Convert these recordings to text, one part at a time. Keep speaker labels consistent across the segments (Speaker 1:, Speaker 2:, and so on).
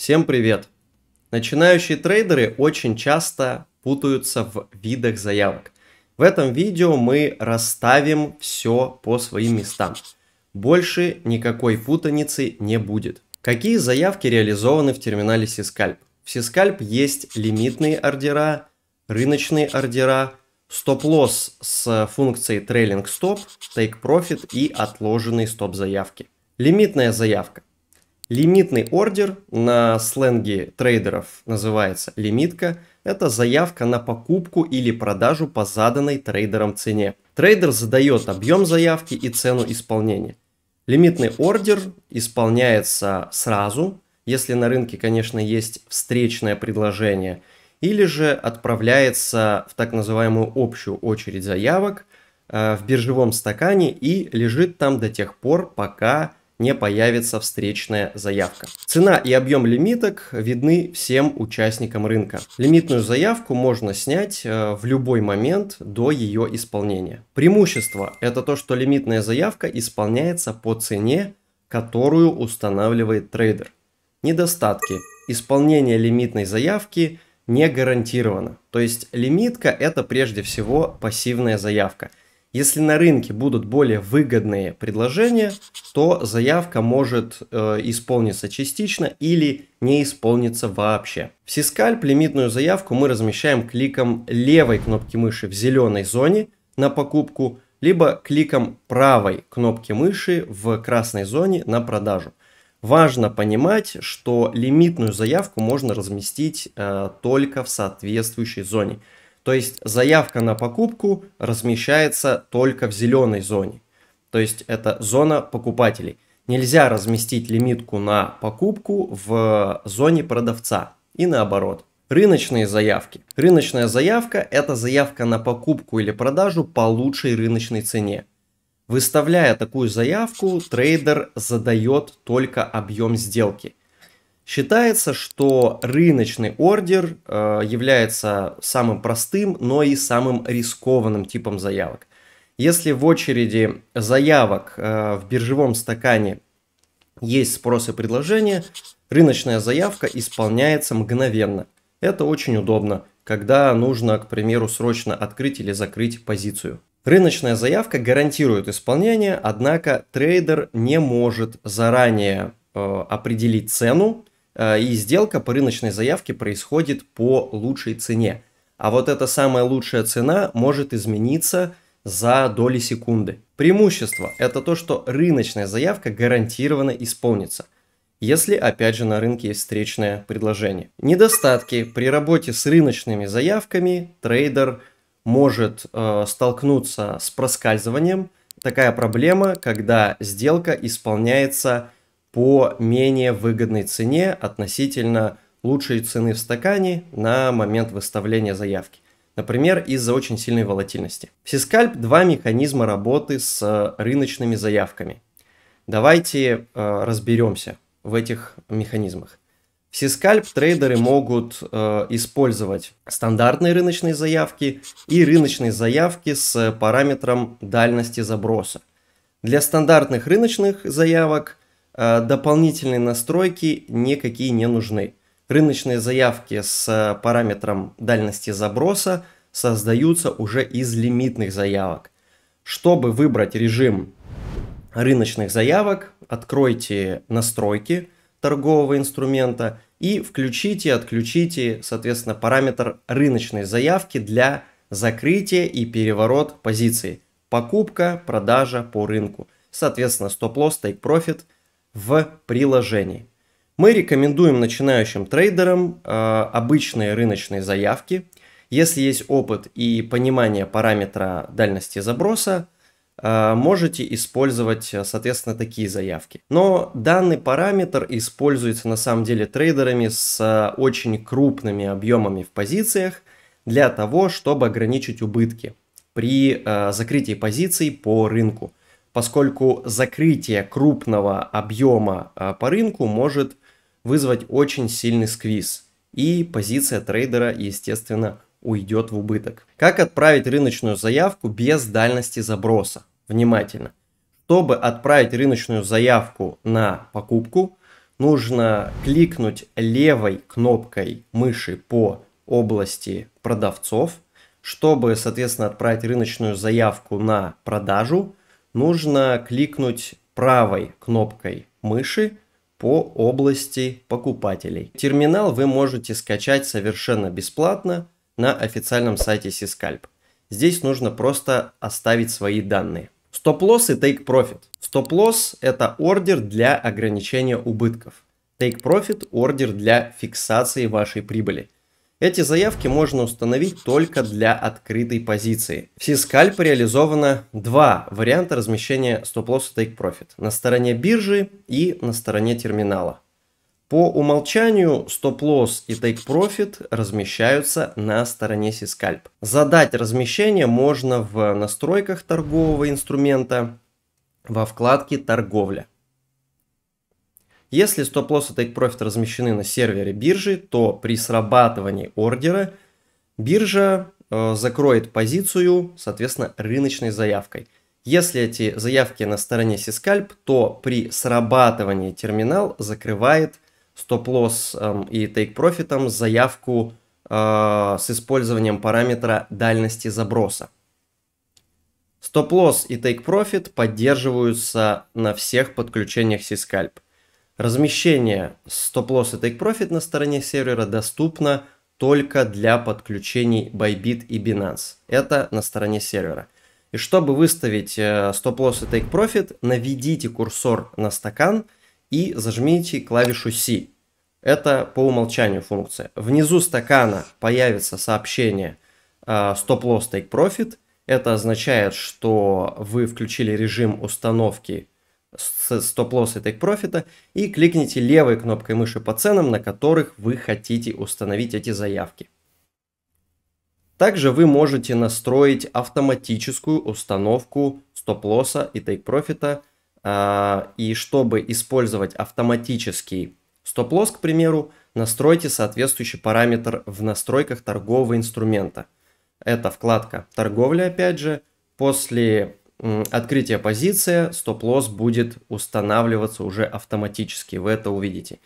Speaker 1: Всем привет! Начинающие трейдеры очень часто путаются в видах заявок. В этом видео мы расставим все по своим местам. Больше никакой путаницы не будет. Какие заявки реализованы в терминале Сискальп? В Сискальп есть лимитные ордера, рыночные ордера, стоп-лосс с функцией трейлинг стоп, тейк профит и отложенные стоп заявки. Лимитная заявка. Лимитный ордер на сленге трейдеров называется лимитка. Это заявка на покупку или продажу по заданной трейдером цене. Трейдер задает объем заявки и цену исполнения. Лимитный ордер исполняется сразу, если на рынке, конечно, есть встречное предложение, или же отправляется в так называемую общую очередь заявок э, в биржевом стакане и лежит там до тех пор, пока не появится встречная заявка. Цена и объем лимиток видны всем участникам рынка. Лимитную заявку можно снять э, в любой момент до ее исполнения. Преимущество – это то, что лимитная заявка исполняется по цене, которую устанавливает трейдер. Недостатки. Исполнение лимитной заявки не гарантировано. То есть лимитка – это прежде всего пассивная заявка – если на рынке будут более выгодные предложения, то заявка может э, исполниться частично или не исполниться вообще. В Сискальп лимитную заявку мы размещаем кликом левой кнопки мыши в зеленой зоне на покупку, либо кликом правой кнопки мыши в красной зоне на продажу. Важно понимать, что лимитную заявку можно разместить э, только в соответствующей зоне. То есть заявка на покупку размещается только в зеленой зоне. То есть это зона покупателей. Нельзя разместить лимитку на покупку в э, зоне продавца и наоборот. Рыночные заявки. Рыночная заявка – это заявка на покупку или продажу по лучшей рыночной цене. Выставляя такую заявку, трейдер задает только объем сделки – Считается, что рыночный ордер э, является самым простым, но и самым рискованным типом заявок. Если в очереди заявок э, в биржевом стакане есть спрос и предложение, рыночная заявка исполняется мгновенно. Это очень удобно, когда нужно, к примеру, срочно открыть или закрыть позицию. Рыночная заявка гарантирует исполнение, однако трейдер не может заранее э, определить цену Э, и сделка по рыночной заявке происходит по лучшей цене. А вот эта самая лучшая цена может измениться за доли секунды. Преимущество – это то, что рыночная заявка гарантированно исполнится, если, опять же, на рынке есть встречное предложение. Недостатки. При работе с рыночными заявками трейдер может э, столкнуться с проскальзыванием. Такая проблема, когда сделка исполняется по менее выгодной цене относительно лучшей цены в стакане на момент выставления заявки. Например, из-за очень сильной волатильности. В Сискальп два механизма работы с э, рыночными заявками. Давайте э, разберемся в этих механизмах. В Сискальп трейдеры могут э, использовать стандартные рыночные заявки и рыночные заявки с параметром дальности заброса. Для стандартных рыночных заявок Э, дополнительные настройки никакие не нужны. Рыночные заявки с э, параметром дальности заброса создаются уже из лимитных заявок. Чтобы выбрать режим рыночных заявок, откройте настройки торгового инструмента и включите, отключите, соответственно, параметр рыночной заявки для закрытия и переворот позиции. Покупка, продажа по рынку. Соответственно, стоп-лосс, take-profit – в приложении. Мы рекомендуем начинающим трейдерам э, обычные рыночные заявки. Если есть опыт и понимание параметра дальности заброса, э, можете использовать, э, соответственно, такие заявки. Но данный параметр используется на самом деле трейдерами с э, очень крупными объемами в позициях для того, чтобы ограничить убытки при э, закрытии позиций по рынку – поскольку закрытие крупного объема а, по рынку может вызвать очень сильный сквиз, и позиция трейдера, естественно, уйдет в убыток. Как отправить рыночную заявку без дальности заброса? Внимательно. Чтобы отправить рыночную заявку на покупку, нужно кликнуть левой кнопкой мыши по области продавцов. Чтобы, соответственно, отправить рыночную заявку на продажу, нужно кликнуть правой кнопкой мыши по области покупателей. Терминал вы можете скачать совершенно бесплатно на официальном сайте Сискальп. Здесь нужно просто оставить свои данные. Стоп-лосс и тейк-профит. Стоп-лосс – это ордер для ограничения убытков. Тейк-профит ордер для фиксации вашей прибыли – эти заявки можно установить только для открытой позиции. В C-Scalp реализовано два варианта размещения стоп-лосс и Take Profit на стороне биржи и на стороне терминала. По умолчанию стоп-лосс и Take Profit размещаются на стороне Сискальп. Задать размещение можно в настройках торгового инструмента во вкладке «Торговля». Если стоп-лосс и тейк-профит размещены на сервере биржи, то при срабатывании ордера биржа э, закроет позицию, соответственно, рыночной заявкой. Если эти заявки на стороне Сискальп, то при срабатывании терминал закрывает стоп-лосс э, и тейк-профитом заявку э, с использованием параметра дальности заброса. Стоп-лосс и тейк-профит поддерживаются на всех подключениях Сискальп. Размещение стоп-лосс и take-profit на стороне сервера доступно только для подключений Bybit и Binance. Это на стороне сервера. И чтобы выставить э, стоп-лосс и take-profit, наведите курсор на стакан и зажмите клавишу C. Это по умолчанию функция. Внизу стакана появится сообщение э, стоп-лосс take-profit. Это означает, что вы включили режим установки стоп-лосс и тейк-профита и кликните левой кнопкой мыши по ценам, на которых вы хотите установить эти заявки. Также вы можете настроить автоматическую установку стоп-лосса и тейк-профита. И чтобы использовать автоматический стоп-лосс, к примеру, настройте соответствующий параметр в настройках торгового инструмента. Это вкладка «Торговля», опять же. После открытие позиции, стоп-лосс будет устанавливаться уже автоматически, вы это увидите.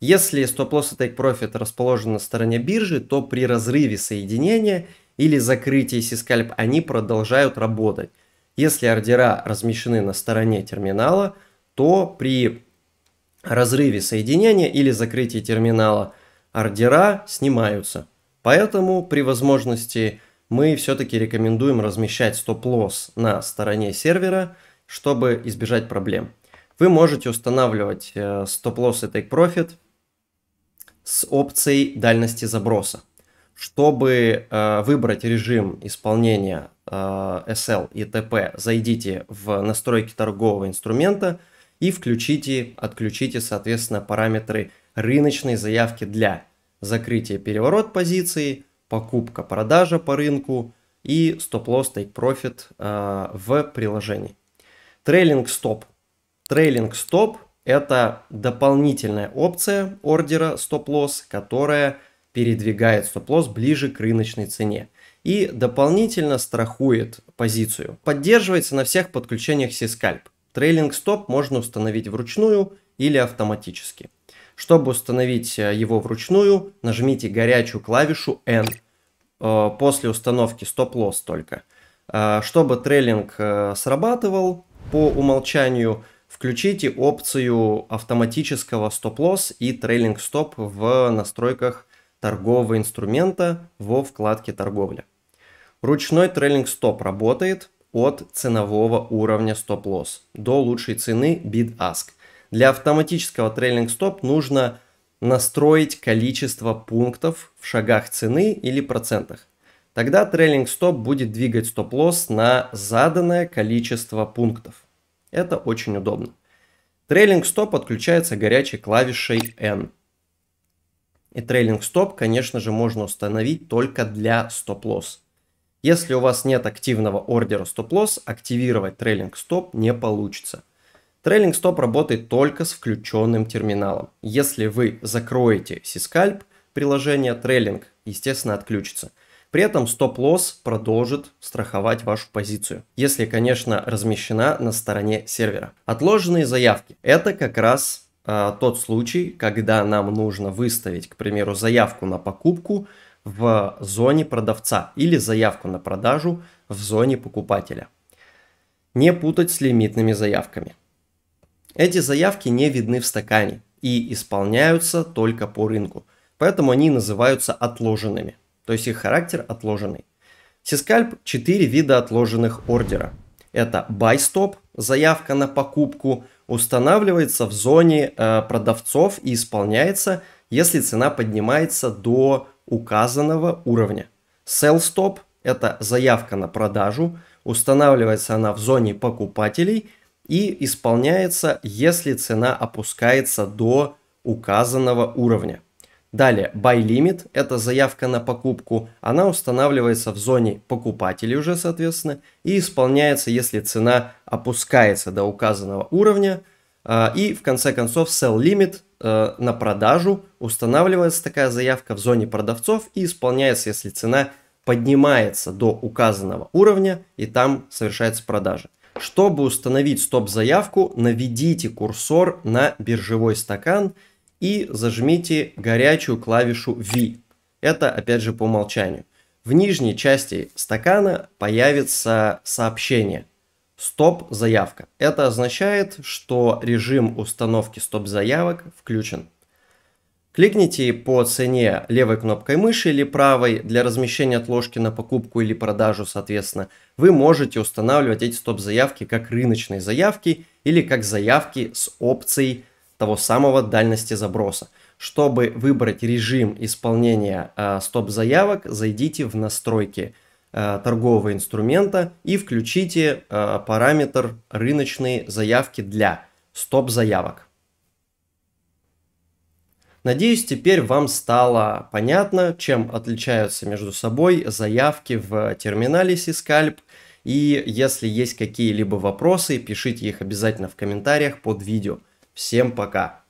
Speaker 1: Если стоп-лосс и тейк-профит расположен на стороне биржи, то при разрыве соединения или закрытии сискальп они продолжают работать. Если ордера размещены на стороне терминала, то при разрыве соединения или закрытии терминала ордера снимаются. Поэтому при возможности мы все-таки рекомендуем размещать стоп-лосс на стороне сервера, чтобы избежать проблем. Вы можете устанавливать э, стоп-лосс и take-profit с опцией дальности заброса. Чтобы э, выбрать режим исполнения э, SL и TP, зайдите в настройки торгового инструмента и включите, отключите, соответственно, параметры рыночной заявки для закрытия переворот позиции – покупка-продажа по рынку и стоп-лосс, тейк профит а, в приложении. Трейлинг стоп. Трейлинг стоп – это дополнительная опция ордера стоп-лосс, которая передвигает стоп-лосс ближе к рыночной цене и дополнительно страхует позицию. Поддерживается на всех подключениях C-Scalp. Трейлинг стоп можно установить вручную или автоматически. Чтобы установить э, его вручную, нажмите горячую клавишу N э, после установки стоп-лосс только. Э, чтобы трейлинг срабатывал по умолчанию, включите опцию автоматического стоп-лосс и трейлинг стоп в настройках торгового инструмента во вкладке торговля. Ручной трейлинг стоп работает от ценового уровня стоп-лосс до лучшей цены bid-ask – для автоматического трейлинг стоп нужно настроить количество пунктов в шагах цены или процентах. Тогда трейлинг стоп будет двигать стоп-лосс на заданное количество пунктов. Это очень удобно. Трейлинг стоп подключается горячей клавишей N. И трейлинг стоп, конечно же, можно установить только для стоп-лосс. Если у вас нет активного ордера стоп-лосс, активировать трейлинг стоп не получится – Трейлинг стоп работает только с включенным терминалом. Если вы закроете Сискальп приложение, трейлинг, естественно, отключится. При этом стоп-лосс продолжит страховать вашу позицию, если, конечно, размещена на стороне сервера. Отложенные заявки – это как раз э, тот случай, когда нам нужно выставить, к примеру, заявку на покупку в зоне продавца или заявку на продажу в зоне покупателя. Не путать с лимитными заявками. Эти заявки не видны в стакане и исполняются только по рынку, поэтому они называются отложенными, то есть их характер отложенный. Сискальп 4 вида отложенных ордера. Это buy stop, заявка на покупку, устанавливается в зоне э, продавцов и исполняется, если цена поднимается до указанного уровня. Sell stop – это заявка на продажу, устанавливается она в зоне покупателей – и исполняется, если цена опускается до указанного уровня. Далее, buy limit – это заявка на покупку. Она устанавливается в зоне покупателей уже, соответственно, и исполняется, если цена опускается до указанного уровня. А, и, в конце концов, sell limit а, – на продажу устанавливается такая заявка в зоне продавцов и исполняется, если цена поднимается до указанного уровня, и там совершается продажа. Чтобы установить стоп-заявку, наведите курсор на биржевой стакан и зажмите горячую клавишу V. Это опять же по умолчанию. В нижней части стакана появится сообщение «Стоп-заявка». Это означает, что режим установки стоп-заявок включен. Кликните по цене левой кнопкой мыши или правой для размещения отложки на покупку или продажу, соответственно. Вы можете устанавливать эти стоп-заявки как рыночные заявки или как заявки с опцией того самого дальности заброса. Чтобы выбрать режим исполнения э, стоп-заявок, зайдите в настройки э, торгового инструмента и включите э, параметр рыночные заявки для стоп-заявок. Надеюсь, теперь вам стало понятно, чем отличаются между собой заявки в терминале Сискальп. И если есть какие-либо вопросы, пишите их обязательно в комментариях под видео. Всем пока!